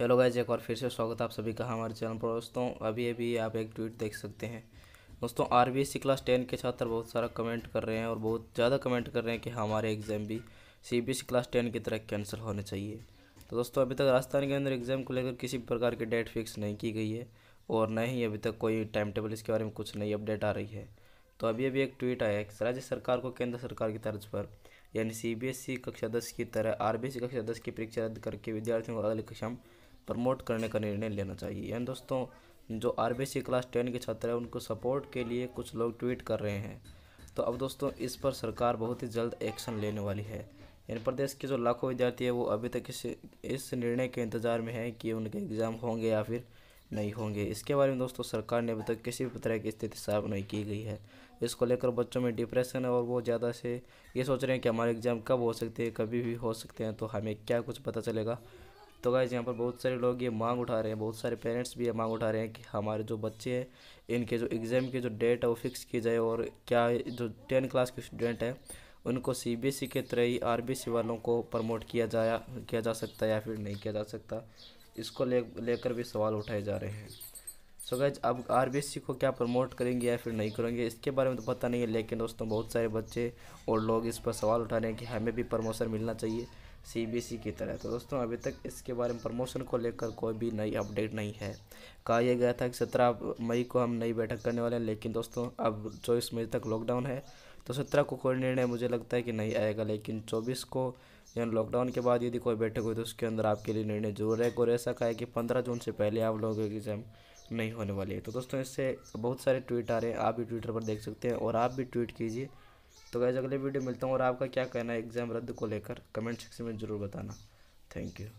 hello guys एक बार फिर से स्वागत है आप सभी का हमारे चैनल पर दोस्तों अभी अभी आप एक ट्वीट देख सकते हैं दोस्तों आर सी क्लास टेन के छात्र बहुत सारा कमेंट कर रहे हैं और बहुत ज़्यादा कमेंट कर रहे हैं कि हमारे एग्ज़ाम भी सी बी क्लास टेन की तरह कैंसिल होने चाहिए तो दोस्तों अभी तक राजस्थान के अंदर एग्ज़ाम को लेकर किसी प्रकार की डेट फिक्स नहीं की गई है और न ही अभी तक कोई टाइम टेबल इसके बारे में कुछ नई अपडेट आ रही है तो अभी अभी एक ट्वीट आया है राज्य सरकार को केंद्र सरकार की तर्ज पर यानी सी कक्षा दस की तरह आर कक्षा दस की परीक्षा रद्द करके विद्यार्थियों को अगली कक्षा में प्रमोट करने का निर्णय लेना चाहिए यानी दोस्तों जो आर क्लास टेन के छात्र हैं उनको सपोर्ट के लिए कुछ लोग ट्वीट कर रहे हैं तो अब दोस्तों इस पर सरकार बहुत ही जल्द एक्शन लेने वाली है यानी प्रदेश के जो लाखों विद्यार्थी है वो अभी तक इस इस निर्णय के इंतज़ार में हैं कि उनके एग्ज़ाम होंगे या फिर नहीं होंगे इसके बारे में दोस्तों सरकार ने अभी तक किसी भी तरह की स्थिति साफ नहीं की गई है इसको लेकर बच्चों में डिप्रेशन है और वो ज़्यादा से ये सोच रहे हैं कि हमारे एग्ज़ाम कब हो सकते हैं कभी भी हो सकते हैं तो हमें क्या कुछ पता चलेगा तो गाइज यहाँ पर बहुत सारे लोग ये मांग उठा रहे हैं बहुत सारे पेरेंट्स भी ये मांग उठा रहे हैं कि हमारे जो बच्चे हैं इनके जो एग्ज़ाम के जो डेट है वो फिक्स की जाए और क्या जो टेन क्लास के स्टूडेंट हैं उनको सी e के तरह ही सी e वालों को प्रमोट किया जाया किया जा सकता है या फिर नहीं किया जा सकता इसको ले लेकर भी सवाल उठाए जा रहे हैं सो so गैज अब सी e को क्या प्रमोट करेंगे या फिर नहीं करेंगे इसके बारे में तो पता नहीं है लेकिन दोस्तों बहुत सारे बच्चे और लोग इस पर सवाल उठा रहे हैं कि हमें भी प्रमोशन मिलना चाहिए सीबीएसई की तरह तो दोस्तों अभी तक इसके बारे में प्रमोशन को लेकर कोई भी नई अपडेट नहीं है कहा यह गया था कि सत्रह मई को हम नई बैठक करने वाले हैं लेकिन दोस्तों अब चौबीस मई तक लॉकडाउन है तो सत्रह को कोई निर्णय मुझे लगता है कि नहीं आएगा लेकिन चौबीस को यानी लॉकडाउन के बाद यदि कोई बैठक हुई तो उसके अंदर आपके लिए निर्णय जरूर है और ऐसा कहा है कि पंद्रह जून से पहले आप लोगों की एग्ज़ाम नहीं होने वाली है तो दोस्तों इससे बहुत सारे ट्वीट आ रहे हैं आप भी ट्विटर पर देख सकते हैं और आप भी ट्वीट कीजिए तो गैज़ अगले वीडियो मिलता हूँ और आपका क्या कहना है एग्ज़ाम रद्द को लेकर कमेंट सेक्शन में ज़रूर बताना थैंक यू